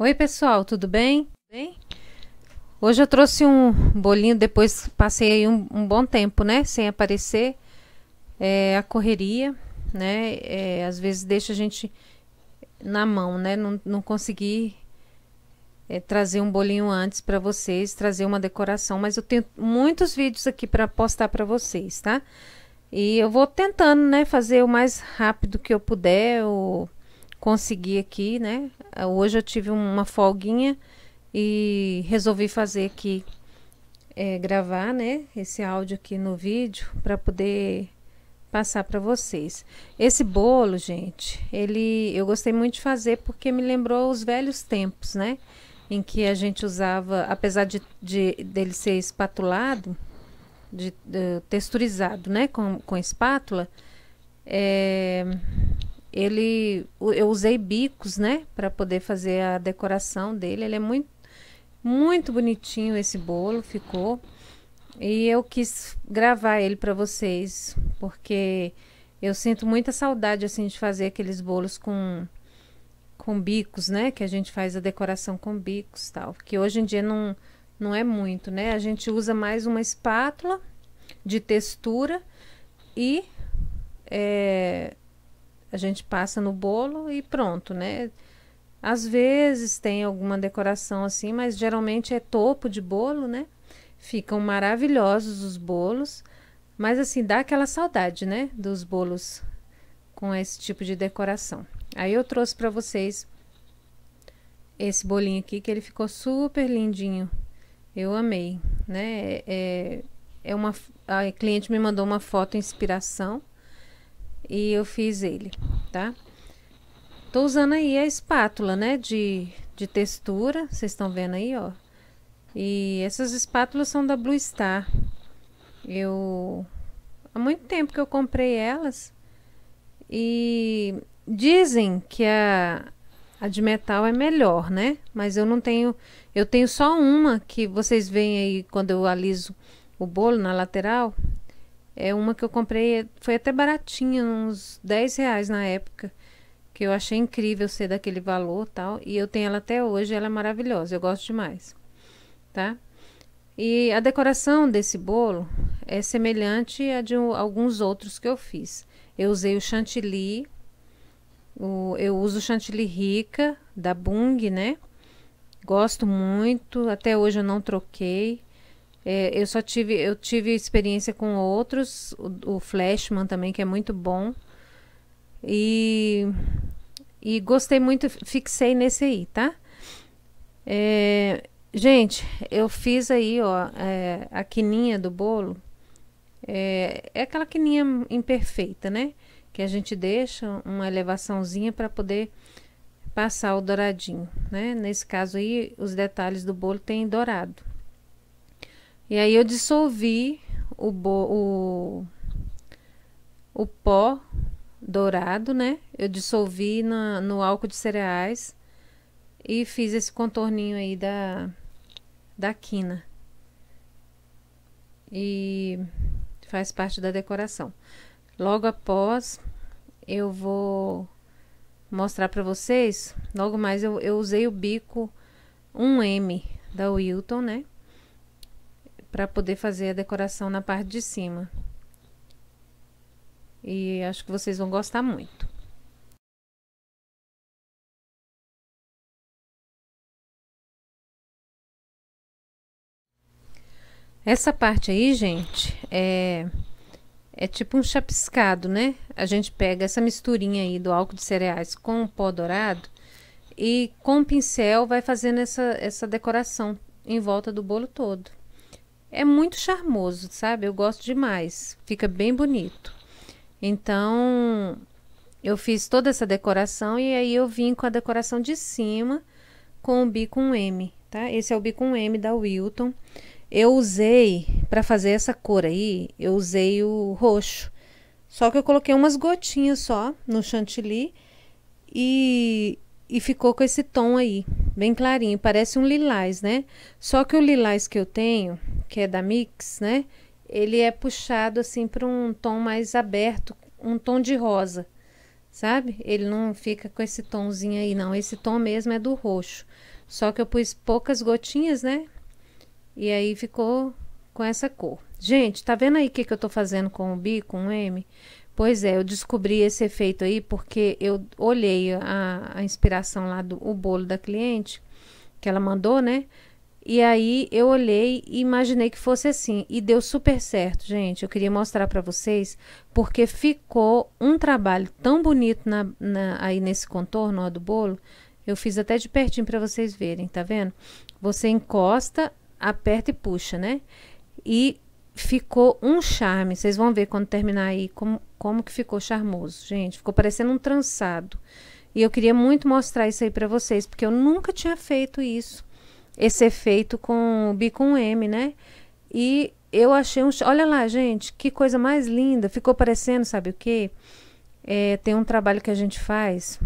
Oi, pessoal, tudo bem? Bem? Hoje eu trouxe um bolinho, depois passei um, um bom tempo, né? Sem aparecer. É, a correria, né? É, às vezes deixa a gente na mão, né? Não, não consegui é, trazer um bolinho antes para vocês, trazer uma decoração, mas eu tenho muitos vídeos aqui para postar para vocês, tá? E eu vou tentando, né? Fazer o mais rápido que eu puder, ou consegui aqui, né? Hoje eu tive uma folguinha e resolvi fazer aqui, é, gravar, né? Esse áudio aqui no vídeo para poder passar para vocês. Esse bolo, gente, ele eu gostei muito de fazer porque me lembrou os velhos tempos, né? Em que a gente usava, apesar de, de dele ser espatulado, de, de texturizado, né? Com, com espátula, é, ele eu usei bicos, né, para poder fazer a decoração dele. Ele é muito muito bonitinho esse bolo, ficou. E eu quis gravar ele para vocês, porque eu sinto muita saudade assim de fazer aqueles bolos com com bicos, né, que a gente faz a decoração com bicos, tal, que hoje em dia não não é muito, né? A gente usa mais uma espátula de textura e é, a gente passa no bolo e pronto, né? Às vezes tem alguma decoração assim, mas geralmente é topo de bolo, né? Ficam maravilhosos os bolos, mas assim dá aquela saudade, né, dos bolos com esse tipo de decoração. Aí eu trouxe para vocês esse bolinho aqui que ele ficou super lindinho. Eu amei, né? É, é uma a cliente me mandou uma foto inspiração e eu fiz ele, tá? Tô usando aí a espátula, né, de, de textura, vocês estão vendo aí, ó. E essas espátulas são da Blue Star. Eu há muito tempo que eu comprei elas e dizem que a a de metal é melhor, né? Mas eu não tenho, eu tenho só uma que vocês veem aí quando eu aliso o bolo na lateral, é uma que eu comprei, foi até baratinha, uns 10 reais na época. Que eu achei incrível ser daquele valor tal. E eu tenho ela até hoje, ela é maravilhosa, eu gosto demais. Tá? E a decoração desse bolo é semelhante a de alguns outros que eu fiz. Eu usei o chantilly, o, eu uso chantilly rica da Bung, né? Gosto muito, até hoje eu não troquei. É, eu só tive, eu tive experiência com outros, o, o Flashman também, que é muito bom. E, e gostei muito, fixei nesse aí, tá? É, gente, eu fiz aí, ó, é, a quininha do bolo. É, é aquela quininha imperfeita, né? Que a gente deixa uma elevaçãozinha para poder passar o douradinho, né? Nesse caso aí, os detalhes do bolo tem dourado. E aí eu dissolvi o, o, o pó dourado, né? Eu dissolvi na, no álcool de cereais e fiz esse contorninho aí da, da quina. E faz parte da decoração. Logo após, eu vou mostrar para vocês. Logo mais, eu, eu usei o bico 1M da Wilton, né? para poder fazer a decoração na parte de cima. E acho que vocês vão gostar muito. Essa parte aí, gente, é, é tipo um chapiscado, né? A gente pega essa misturinha aí do álcool de cereais com o pó dourado e com o pincel vai fazendo essa, essa decoração em volta do bolo todo é muito charmoso, sabe? Eu gosto demais. Fica bem bonito. Então, eu fiz toda essa decoração e aí eu vim com a decoração de cima com o bico m tá? Esse é o bico m da Wilton. Eu usei, para fazer essa cor aí, eu usei o roxo. Só que eu coloquei umas gotinhas só no chantilly e, e ficou com esse tom aí, bem clarinho. Parece um lilás, né? Só que o lilás que eu tenho, que é da Mix, né? Ele é puxado assim para um tom mais aberto, um tom de rosa, sabe? Ele não fica com esse tomzinho aí, não. Esse tom mesmo é do roxo. Só que eu pus poucas gotinhas, né? E aí ficou com essa cor. Gente, tá vendo aí o que, que eu tô fazendo com o B com o M? Pois é, eu descobri esse efeito aí porque eu olhei a, a inspiração lá do o bolo da cliente que ela mandou, né? E aí eu olhei e imaginei que fosse assim. E deu super certo, gente. Eu queria mostrar para vocês, porque ficou um trabalho tão bonito na, na, aí nesse contorno ó, do bolo. Eu fiz até de pertinho para vocês verem, tá vendo? Você encosta, aperta e puxa, né? E ficou um charme. Vocês vão ver quando terminar aí como, como que ficou charmoso, gente. Ficou parecendo um trançado. E eu queria muito mostrar isso aí para vocês, porque eu nunca tinha feito isso esse efeito com o Bicum M, né? E eu achei um. Olha lá, gente, que coisa mais linda. Ficou parecendo, sabe o quê? É, tem um trabalho que a gente faz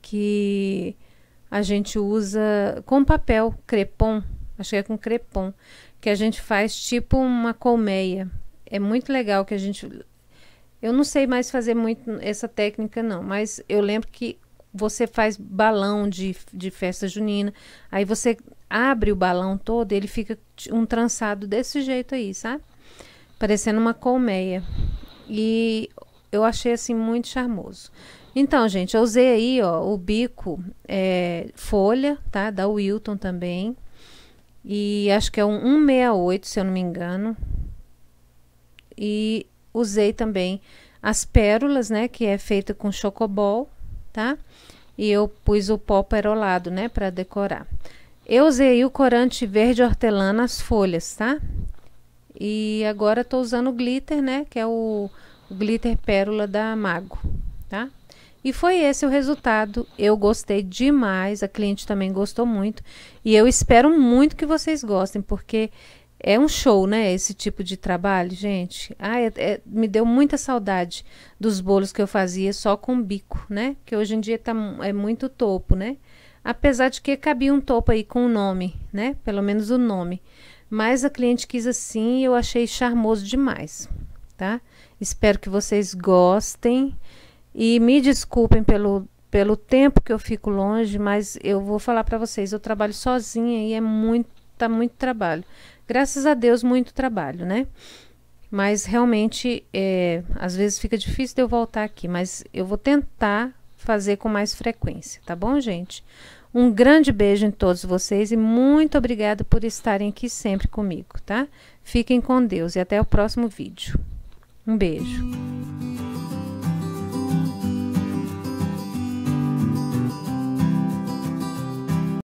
que a gente usa com papel crepom, acho que é com crepom, que a gente faz tipo uma colmeia. É muito legal que a gente eu não sei mais fazer muito essa técnica não, mas eu lembro que você faz balão de, de festa junina, aí você abre o balão todo, ele fica um trançado desse jeito aí, sabe? Parecendo uma colmeia. E eu achei assim muito charmoso. Então, gente, eu usei aí, ó, o bico é, folha, tá? Da Wilton também. E acho que é um 168, se eu não me engano. E usei também as pérolas, né? Que é feita com chocobol tá? E eu pus o pó perolado, né, para decorar. Eu usei o corante verde hortelã nas folhas, tá? E agora estou usando o glitter, né, que é o, o glitter pérola da Mago, tá? E foi esse o resultado. Eu gostei demais, a cliente também gostou muito. E eu espero muito que vocês gostem, porque é um show, né? Esse tipo de trabalho, gente. Ah, é, é, me deu muita saudade dos bolos que eu fazia só com bico, né? Que hoje em dia tá, é muito topo, né? Apesar de que cabia um topo aí com o nome, né? Pelo menos o nome. Mas a cliente quis assim e eu achei charmoso demais, tá? Espero que vocês gostem e me desculpem pelo pelo tempo que eu fico longe, mas eu vou falar para vocês, eu trabalho sozinha e é muito tá muito trabalho. Graças a Deus, muito trabalho, né? Mas realmente, é, às vezes fica difícil de eu voltar aqui, mas eu vou tentar fazer com mais frequência, tá bom, gente? Um grande beijo em todos vocês e muito obrigada por estarem aqui sempre comigo, tá? Fiquem com Deus e até o próximo vídeo. Um beijo.